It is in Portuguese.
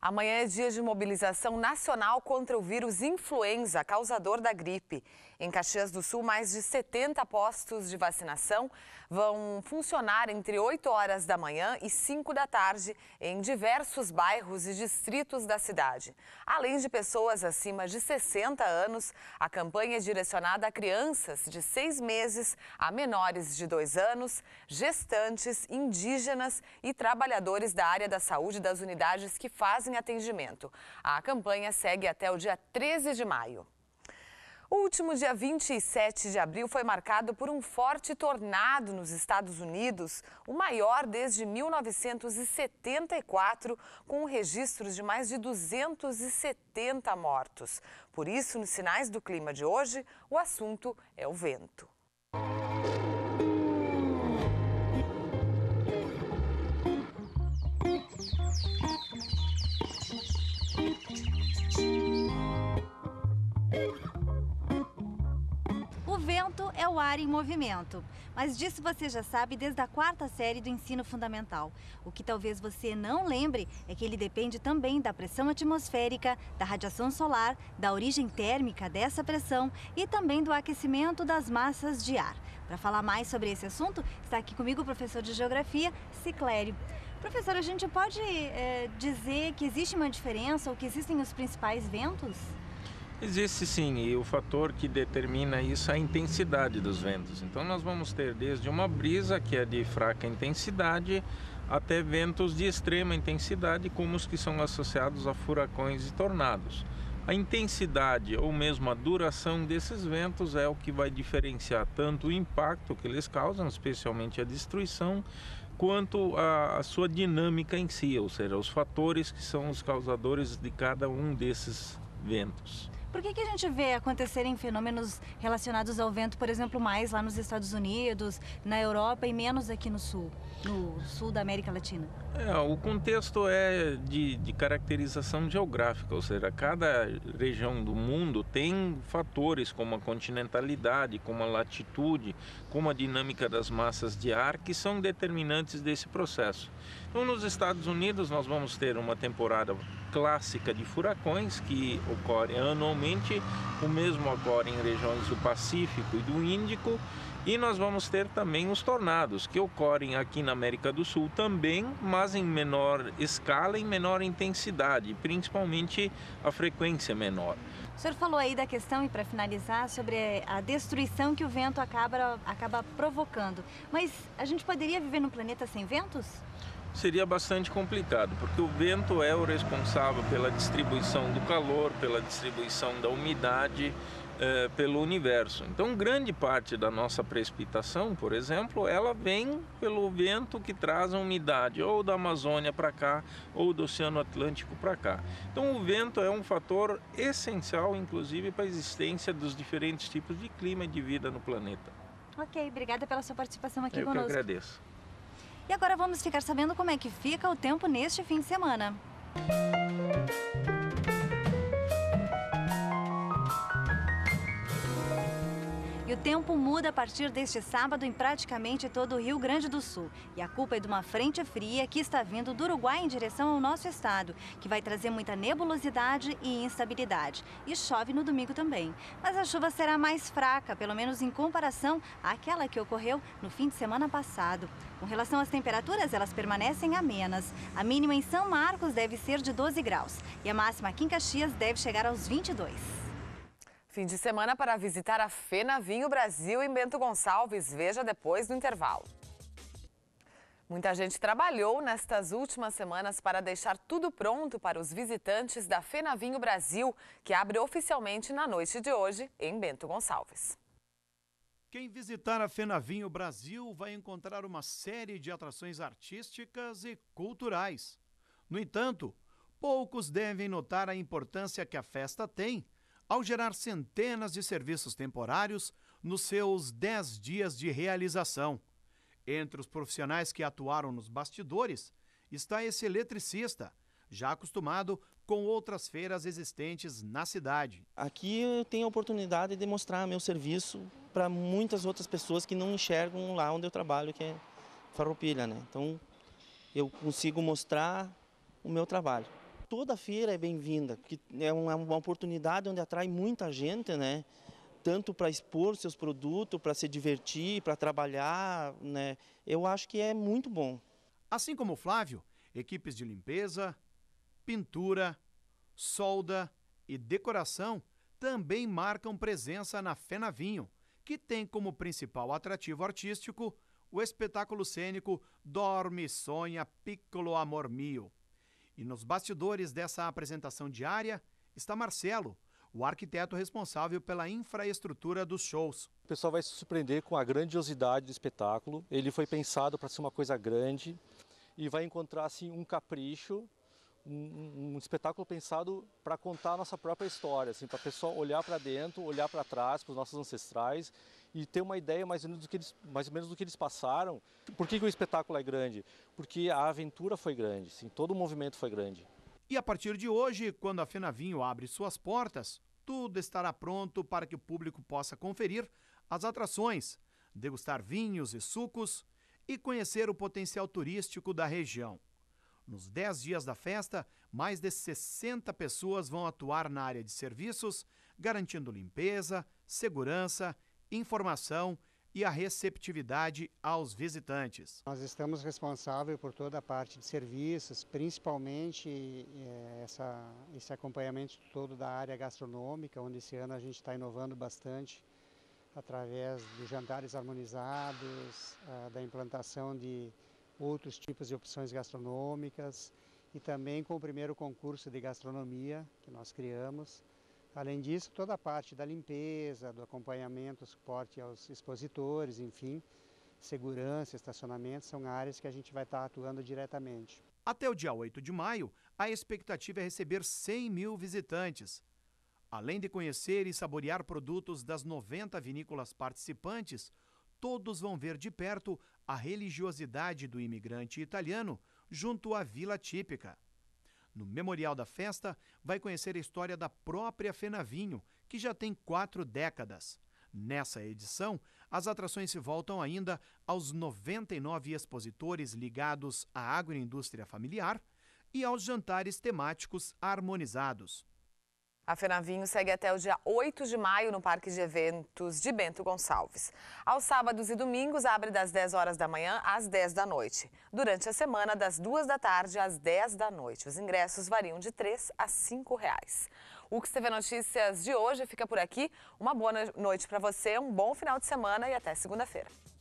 Amanhã é dia de mobilização nacional contra o vírus influenza, causador da gripe. Em Caxias do Sul, mais de 70 postos de vacinação vão funcionar entre 8 horas da manhã e 5 da tarde em diversos bairros e distritos da cidade. Além de pessoas acima de 60 anos, a campanha é direcionada a crianças de 6 meses a menores de 2 anos, gestantes, indígenas e trabalhadores da área da saúde das unidades que fazem atendimento. A campanha segue até o dia 13 de maio. O último dia 27 de abril foi marcado por um forte tornado nos Estados Unidos, o maior desde 1974, com registros de mais de 270 mortos. Por isso, nos sinais do clima de hoje, o assunto é o vento. em Movimento. Mas disso você já sabe desde a quarta série do ensino fundamental. O que talvez você não lembre é que ele depende também da pressão atmosférica, da radiação solar, da origem térmica dessa pressão e também do aquecimento das massas de ar. Para falar mais sobre esse assunto, está aqui comigo o professor de Geografia, Ciclério. Professor, a gente pode é, dizer que existe uma diferença ou que existem os principais ventos? Existe sim, e o fator que determina isso é a intensidade dos ventos. Então nós vamos ter desde uma brisa que é de fraca intensidade até ventos de extrema intensidade, como os que são associados a furacões e tornados. A intensidade ou mesmo a duração desses ventos é o que vai diferenciar tanto o impacto que eles causam, especialmente a destruição, quanto a, a, sua dinâmica em si, ou seja, os fatores que são os causadores de cada um desses ventos. Por que, que a gente vê acontecerem fenômenos relacionados ao vento, por exemplo, mais lá nos Estados Unidos, na Europa e menos aqui no Sul, no Sul da América Latina? É, o contexto é de, de caracterização geográfica, ou seja, cada região do mundo tem fatores como a continentalidade, como a latitude, como a dinâmica das massas de ar que são determinantes desse processo. Então, nos Estados Unidos, nós vamos ter uma temporada clássica de furacões que ocorre ano o mesmo ocorre em regiões do Pacífico e do Índico. E nós vamos ter também os tornados, que ocorrem aqui na América do Sul também, mas em menor escala e menor intensidade, principalmente a frequência menor. O senhor falou aí da questão, e para finalizar, sobre a destruição que o vento acaba, acaba provocando. Mas a gente poderia viver num planeta sem ventos? seria bastante complicado, porque o vento é o responsável pela distribuição do calor, pela distribuição da umidade eh, pelo universo. Então, grande parte da nossa precipitação, por exemplo, ela vem pelo vento que traz a umidade ou da Amazônia para cá ou do Oceano Atlântico para cá. Então, o vento é um fator essencial, inclusive, para a existência dos diferentes tipos de clima e de vida no planeta. Ok, obrigada pela sua participação aqui Eu conosco. Eu que agradeço. E agora vamos ficar sabendo como é que fica o tempo neste fim de semana. E o tempo muda a partir deste sábado em praticamente todo o Rio Grande do Sul. E a culpa é de uma frente fria que está vindo do Uruguai em direção ao nosso estado, que vai trazer muita nebulosidade e instabilidade. E chove no domingo também. Mas a chuva será mais fraca, pelo menos em comparação àquela que ocorreu no fim de semana passado. Com relação às temperaturas, elas permanecem amenas. A mínima em São Marcos deve ser de 12 graus e a máxima aqui em Caxias deve chegar aos 22 fim de semana para visitar a Fena Vinho Brasil em Bento Gonçalves. Veja depois do intervalo. Muita gente trabalhou nestas últimas semanas para deixar tudo pronto para os visitantes da Fena Vinho Brasil, que abre oficialmente na noite de hoje em Bento Gonçalves. Quem visitar a Fena Vinho Brasil vai encontrar uma série de atrações artísticas e culturais. No entanto, poucos devem notar a importância que a festa tem ao gerar centenas de serviços temporários nos seus 10 dias de realização. Entre os profissionais que atuaram nos bastidores está esse eletricista, já acostumado com outras feiras existentes na cidade. Aqui eu tenho a oportunidade de mostrar meu serviço para muitas outras pessoas que não enxergam lá onde eu trabalho, que é Farroupilha, né? Então eu consigo mostrar o meu trabalho toda feira é bem-vinda, porque é uma, é uma oportunidade onde atrai muita gente, né? tanto para expor seus produtos, para se divertir, para trabalhar, né? Eu acho que é muito bom. Assim como o Flávio, equipes de limpeza, pintura, solda e decoração também marcam presença na Fenavinho, que tem como principal atrativo artístico o espetáculo cênico Dorme, Sonha, Piccolo Amor Mio, e nos bastidores dessa apresentação diária está Marcelo, o arquiteto responsável pela infraestrutura dos shows. O pessoal vai se surpreender com a grandiosidade do espetáculo. Ele foi pensado para ser uma coisa grande e vai encontrar assim, um capricho, um, um espetáculo pensado para contar a nossa própria história, assim, para o pessoal olhar para dentro, olhar para trás, para os nossos ancestrais e ter uma ideia mais ou menos do que eles, mais ou menos do que eles passaram. Por que, que o espetáculo é grande? Porque a aventura foi grande, sim, todo o movimento foi grande. E a partir de hoje, quando a Vinho abre suas portas, tudo estará pronto para que o público possa conferir as atrações, degustar vinhos e sucos e conhecer o potencial turístico da região. Nos 10 dias da festa, mais de 60 pessoas vão atuar na área de serviços, garantindo limpeza, segurança informação e a receptividade aos visitantes. Nós estamos responsáveis por toda a parte de serviços, principalmente eh, essa, esse acompanhamento todo da área gastronômica, onde esse ano a gente está inovando bastante através dos jantares harmonizados, ah, da implantação de outros tipos de opções gastronômicas e também com o primeiro concurso de gastronomia que nós criamos. Além disso, toda a parte da limpeza, do acompanhamento, suporte aos expositores, enfim, segurança, estacionamento, são áreas que a gente vai estar atuando diretamente. Até o dia 8 de maio, a expectativa é receber 100 mil visitantes. Além de conhecer e saborear produtos das 90 vinícolas participantes, todos vão ver de perto a religiosidade do imigrante italiano junto à vila típica. No memorial da festa, vai conhecer a história da própria Fenavinho, que já tem quatro décadas. Nessa edição, as atrações se voltam ainda aos 99 expositores ligados à agroindústria familiar e aos jantares temáticos harmonizados. A Fenavinho segue até o dia 8 de maio no Parque de Eventos de Bento Gonçalves. Aos sábados e domingos abre das 10 horas da manhã às 10 da noite. Durante a semana, das 2 da tarde às 10 da noite. Os ingressos variam de 3 a 5 reais. O que Notícias de hoje fica por aqui. Uma boa noite para você, um bom final de semana e até segunda-feira.